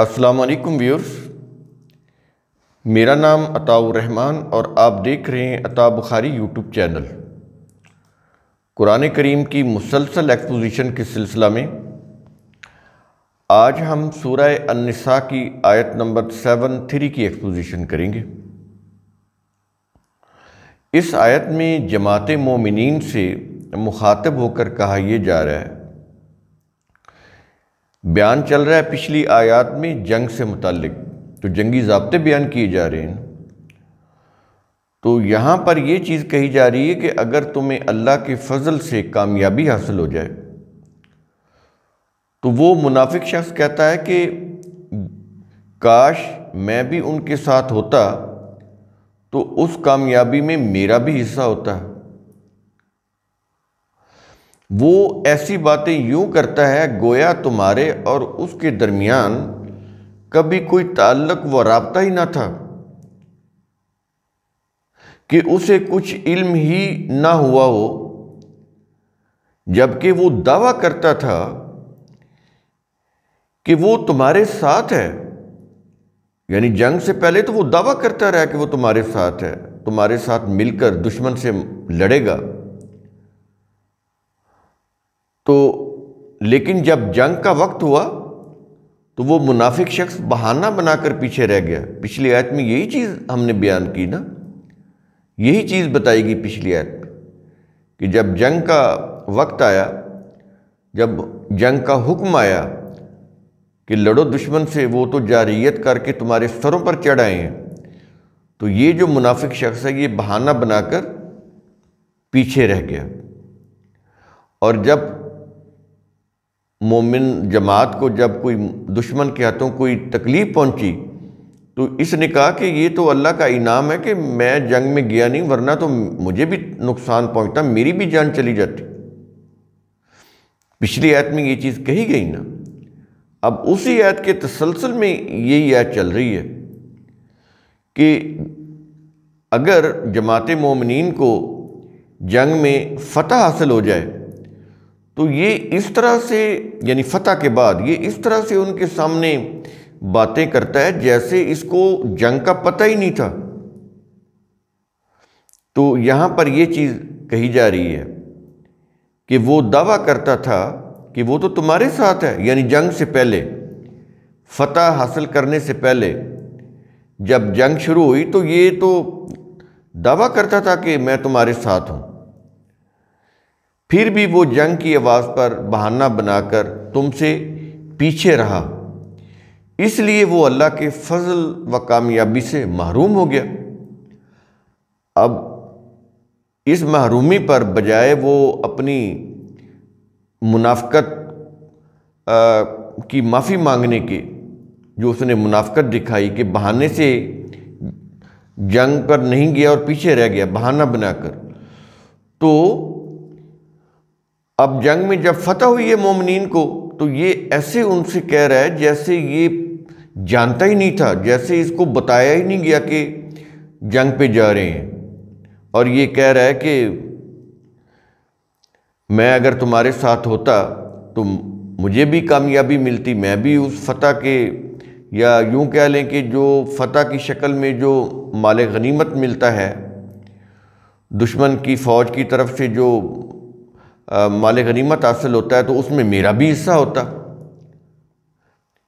वालेकुम व्यूर्स मेरा नाम रहमान और आप देख रहे हैं Ata Bukhari YouTube channel Quran करीम की मुसलसल एक्सपोजिशन के सिलसिला में आज हम सूरह अनसा की आयत नंबर सेवन थ्री की एक्सपोजिशन करेंगे इस आयत में जमात मोमिन से मुखातब होकर कहा यह जा रहा है बयान चल रहा है पिछली आयात में जंग से मुतलक तो जंगी जबते बयान किए जा रहे हैं तो यहाँ पर यह चीज़ कही जा रही है कि अगर तुम्हें अल्लाह के फजल से कामयाबी हासिल हो जाए तो वो मुनाफिक शख्स कहता है कि काश मैं भी उनके साथ होता तो उस कामयाबी में मेरा भी हिस्सा होता है वो ऐसी बातें यूं करता है गोया तुम्हारे और उसके दरमियान कभी कोई ताल्लक व रबता ही ना था कि उसे कुछ इल्म ही ना हुआ हो जबकि वो दावा करता था कि वो तुम्हारे साथ है यानी जंग से पहले तो वो दावा करता रहा कि वो तुम्हारे साथ है तुम्हारे साथ मिलकर दुश्मन से लड़ेगा तो लेकिन जब जंग का वक्त हुआ तो वो मुनाफिक शख्स बहाना बनाकर पीछे रह गया पिछली आयत में यही चीज़ हमने बयान की ना यही चीज़ बताई गई पिछली आयत में कि जब जंग का वक्त आया जब जंग का हुक्म आया कि लड़ो दुश्मन से वो तो जारियत करके तुम्हारे सरों पर चढ़ आए हैं तो ये जो मुनाफिक शख्स है ये बहाना बनाकर पीछे रह गया और जब मोमिन जमात को जब कोई दुश्मन के हाथों कोई तकलीफ़ पहुंची तो इसने कहा कि ये तो अल्लाह का इनाम है कि मैं जंग में गया नहीं वरना तो मुझे भी नुकसान पहुंचता मेरी भी जान चली जाती पिछली आयत में ये चीज़ कही गई ना अब उसी आयत के तसलसल में यही आयत चल रही है कि अगर जमात मोमिन को जंग में फ़तह हासिल हो जाए तो ये इस तरह से यानी फतह के बाद ये इस तरह से उनके सामने बातें करता है जैसे इसको जंग का पता ही नहीं था तो यहाँ पर यह चीज़ कही जा रही है कि वो दावा करता था कि वो तो तुम्हारे साथ है यानी जंग से पहले फतह हासिल करने से पहले जब जंग शुरू हुई तो ये तो दावा करता था कि मैं तुम्हारे साथ हूँ फिर भी वो जंग की आवाज़ पर बहाना बनाकर तुमसे पीछे रहा इसलिए वो अल्लाह के फजल व कामयाबी से महरूम हो गया अब इस महरूमी पर बजाय वो अपनी मुनाफ़त की माफ़ी मांगने के जो उसने मुनाफ़त दिखाई कि बहाने से जंग पर नहीं गया और पीछे रह गया बहाना बनाकर तो अब जंग में जब फतह हुई है मोमिन को तो ये ऐसे उनसे कह रहा है जैसे ये जानता ही नहीं था जैसे इसको बताया ही नहीं गया कि जंग पे जा रहे हैं और ये कह रहा है कि मैं अगर तुम्हारे साथ होता तो मुझे भी कामयाबी मिलती मैं भी उस फतह के या यूँ कह लें कि जो फतह की शक्ल में जो माल गनीमत मिलता है दुश्मन की फ़ौज की तरफ से जो माल गनीमत हासिल होता है तो उसमें मेरा भी हिस्सा होता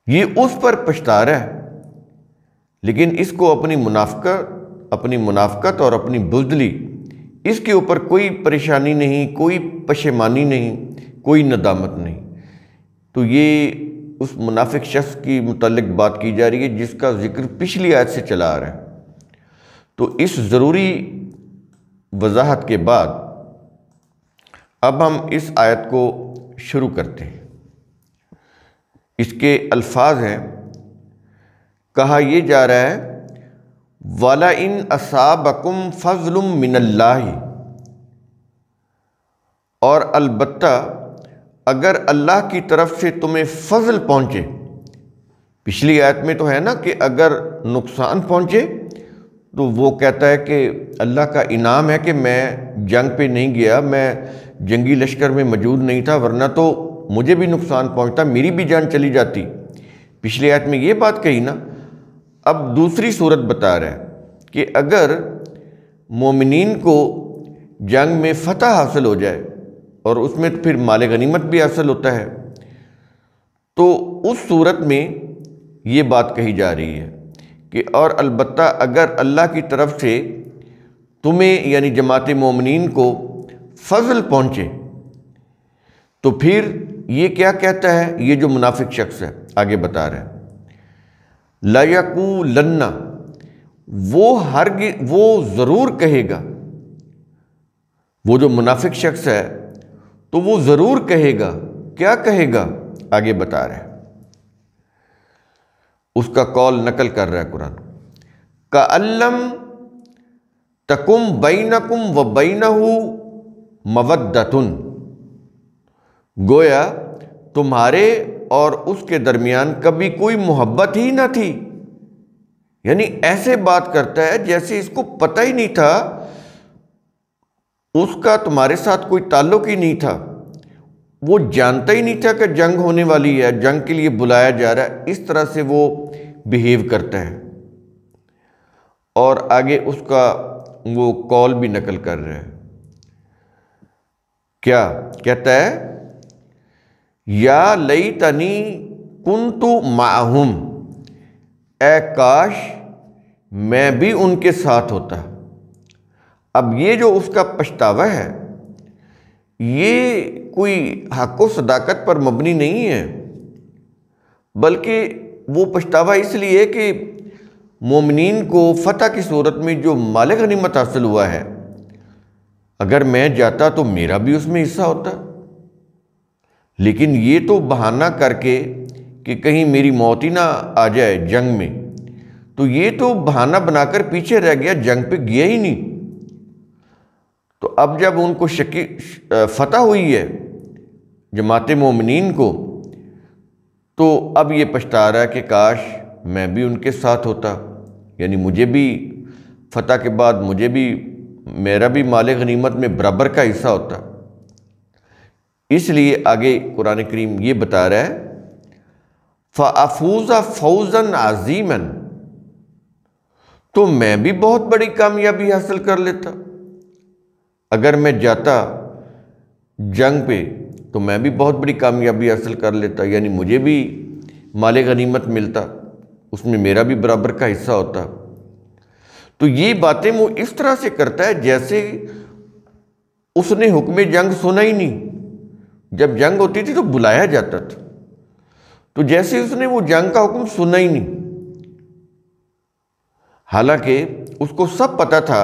ये उस पर पछता रहा है लेकिन इसको अपनी मुनाफ़त अपनी मुनाफ़त और अपनी बुजदली इसके ऊपर कोई परेशानी नहीं कोई पशेमानी नहीं कोई नदामत नहीं तो ये उस मुनाफिक शख्स की मतलब बात की जा रही है जिसका जिक्र पिछली आयत से चला आ रहा है तो इस ज़रूरी वजाहत के बाद अब हम इस आयत को शुरू करते हैं इसके अल्फाज हैं कहा यह जा रहा है वाला इन असाबकुम फ़ज़लुम मिनल्ला और अलबत् अगर अल्लाह की तरफ से तुम्हें फ़ज़ल पहुँचे पिछली आयत में तो है ना कि अगर नुकसान पहुँचे तो वो कहता है कि अल्लाह का इनाम है कि मैं जंग पे नहीं गया मैं जंगी लश्कर में मौजूद नहीं था वरना तो मुझे भी नुकसान पहुंचता मेरी भी जान चली जाती पिछले आयत में ये बात कही ना अब दूसरी सूरत बता रहा है कि अगर मोमिन को जंग में फतह हासिल हो जाए और उसमें तो फिर माल गनीमत भी हासिल होता है तो उस सूरत में ये बात कही जा रही है कि और अलबत्ता अगर अल्लाह की तरफ से तुम्हें यानी जमात ममिन को फजल पहुंचे तो फिर ये क्या कहता है ये जो मुनाफिक शख्स है आगे बता रहे लयकू लन्ना वो हर वो ज़रूर कहेगा वो जो मुनाफिक शख्स है तो वो ज़रूर कहेगा क्या कहेगा आगे बता रहे उसका कॉल नकल कर रहा है कुरान का अल्लम तकुम बैनकुम व बैनहू मवदतुन गोया तुम्हारे और उसके दरमियान कभी कोई मोहब्बत ही ना थी यानी ऐसे बात करता है जैसे इसको पता ही नहीं था उसका तुम्हारे साथ कोई ताल्लुक ही नहीं था वो जानता ही नहीं था कि जंग होने वाली है जंग के लिए बुलाया जा रहा है इस तरह से वो बिहेव करता है और आगे उसका वो कॉल भी नकल कर रहा है क्या कहता है या लई तनी कुंतु माहुम ए काश मैं भी उनके साथ होता अब ये जो उसका पछतावा है ये कोई हक सदाकत पर मबनी नहीं है बल्कि वो पछतावा इसलिए कि मोमिन को फ़तह की सूरत में जो मालिक गनीमत हासिल हुआ है अगर मैं जाता तो मेरा भी उसमें हिस्सा होता लेकिन ये तो बहाना करके कि कहीं मेरी मौत ही ना आ जाए जंग में तो ये तो बहाना बनाकर पीछे रह गया जंग पे गया ही नहीं तो अब जब उनको शकी फतह हुई है जमात मोमिन को तो अब ये पछता रहा है कि काश मैं भी उनके साथ होता यानी मुझे भी फतह के बाद मुझे भी मेरा भी माल गनीमत में बराबर का हिस्सा होता इसलिए आगे कुरान करीम ये बता रहा है फ़ाफूज़ा फौजन आज़ीमन तो मैं भी बहुत बड़ी कामयाबी हासिल कर लेता अगर मैं जाता जंग पे तो मैं भी बहुत बड़ी कामयाबी हासिल कर लेता यानी मुझे भी माल गनीमत मिलता उसमें मेरा भी बराबर का हिस्सा होता तो ये बातें वो इस तरह से करता है जैसे उसने हुक्म जंग सुना ही नहीं जब जंग होती थी तो बुलाया जाता था तो जैसे उसने वो जंग का हुक्म सुना ही नहीं हालांकि उसको सब पता था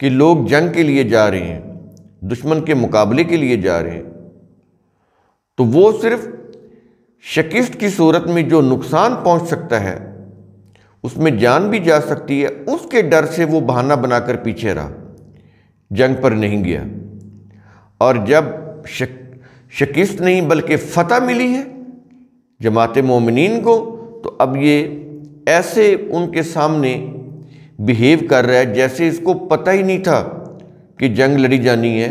कि लोग जंग के लिए जा रहे हैं दुश्मन के मुकाबले के लिए जा रहे हैं तो वो सिर्फ शकिस्त की सूरत में जो नुकसान पहुंच सकता है उसमें जान भी जा सकती है उसके डर से वो बहाना बनाकर पीछे रहा जंग पर नहीं गया और जब शक, शकिस्त नहीं बल्कि फतह मिली है जमात मोमिन को तो अब ये ऐसे उनके सामने बिहेव कर रहा है जैसे इसको पता ही नहीं था कि जंग लड़ी जानी है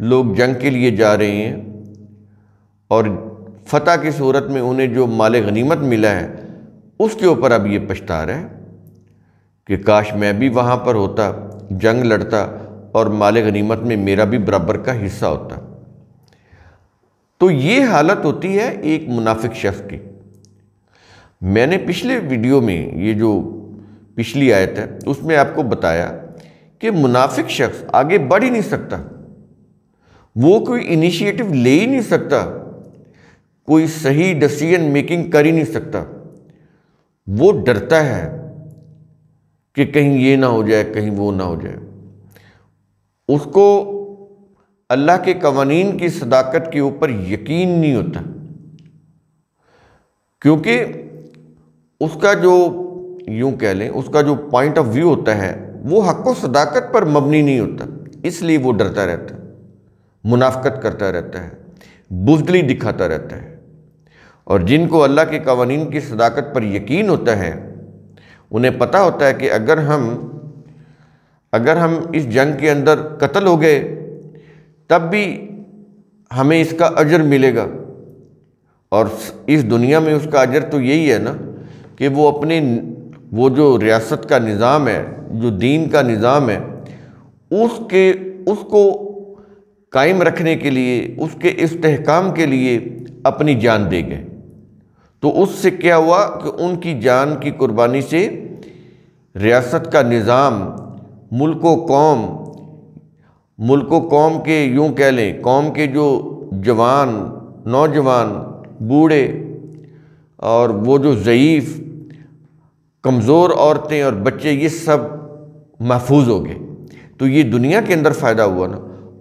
लोग जंग के लिए जा रहे हैं और फतह की सूरत में उन्हें जो माल गनीमत मिला है उसके ऊपर अब ये पछता रहे हैं कि काश मैं भी वहाँ पर होता जंग लड़ता और माल गनीमत में मेरा भी बराबर का हिस्सा होता तो ये हालत होती है एक मुनाफिक शख्स की मैंने पिछले वीडियो में ये जो पिछली आयत है उसमें आपको बताया कि मुनाफिक शख्स आगे बढ़ ही नहीं सकता वो कोई इनिशिएटिव ले ही नहीं सकता कोई सही डिसीजन मेकिंग कर ही नहीं सकता वो डरता है कि कहीं ये ना हो जाए कहीं वो ना हो जाए उसको अल्लाह के कवानीन की सदाकत के ऊपर यकीन नहीं होता क्योंकि उसका जो यूँ कह लें उसका जो पॉइंट ऑफ व्यू होता है वो हक व सदाकत पर मबनी नहीं होता इसलिए वो डरता रहता है मुनाफ्त करता रहता है बुजदली दिखाता रहता है और जिनको अल्लाह के कवानीन की सदाकत पर यकीन होता है उन्हें पता होता है कि अगर हम अगर हम इस जंग के अंदर कत्ल हो गए तब भी हमें इसका अजर मिलेगा और इस दुनिया में उसका अजर तो यही है ना कि वो अपने वो जो रियासत का निज़ाम है जो दीन का निज़ाम है उसके उसको कायम रखने के लिए उसके इस्तेकाम के लिए अपनी जान दे गए तो उससे क्या हुआ कि उनकी जान की कुर्बानी से रियासत का निज़ाम मुल्क कौम मुल्क कौम के यूँ कह लें कौम के जो जवान नौजवान बूढ़े और वो जो ज़यीफ़ कमज़ोर औरतें और बच्चे ये सब महफूज हो गए तो ये दुनिया के अंदर फ़ायदा हुआ ना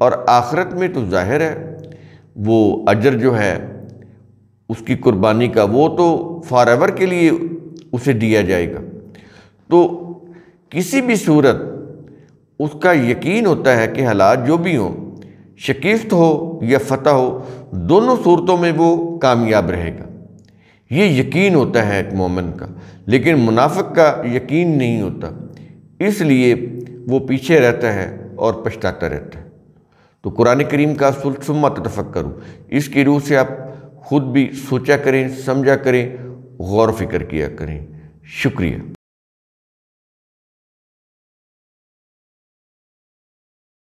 और आखरत में तो ज़ाहिर है वो अजर जो है उसकी कुर्बानी का वो तो फॉर एवर के लिए उसे दिया जाएगा तो किसी भी सूरत उसका यकीन होता है कि हालात जो भी हों शिकस्त हो या फतह हो दोनों सूरतों में वो कामयाब रहेगा ये यकीन होता है एक मोमिन का लेकिन मुनाफिक का यकीन नहीं होता इसलिए वो पीछे रहता है और पछताता रहता है तो कुरान करीम का सुलसमत तफक करूँ इसकी रूह से आप खुद भी सोचा करें समझा करें गौर फिक्र किया करें शुक्रिया